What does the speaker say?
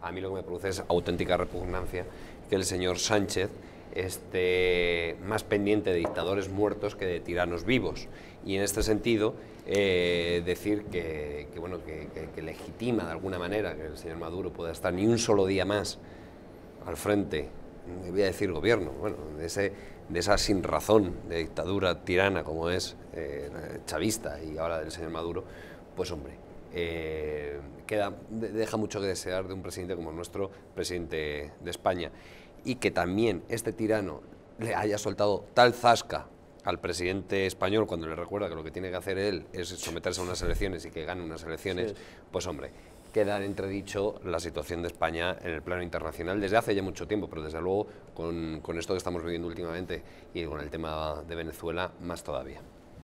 a mí lo que me produce es auténtica repugnancia que el señor Sánchez esté más pendiente de dictadores muertos que de tiranos vivos. Y en este sentido, eh, decir que, bueno, que, legitima de alguna manera que el señor Maduro pueda estar ni un solo día más al frente, voy a decir gobierno, bueno, de, esa sin razón de dictadura tirana como es eh, chavista y ahora del señor Maduro, pues hombre, eh, queda, deja mucho que desear de un presidente como nuestro presidente de España. Y que también este tirano le haya soltado tal zasca al presidente español cuando le recuerda que lo que tiene que hacer él es someterse a unas elecciones y que gane unas elecciones, pues hombre, queda entredicho la situación de España en el plano internacional desde hace ya mucho tiempo, pero desde luego con esto que estamos viviendo últimamente y con el tema de Venezuela más todavía.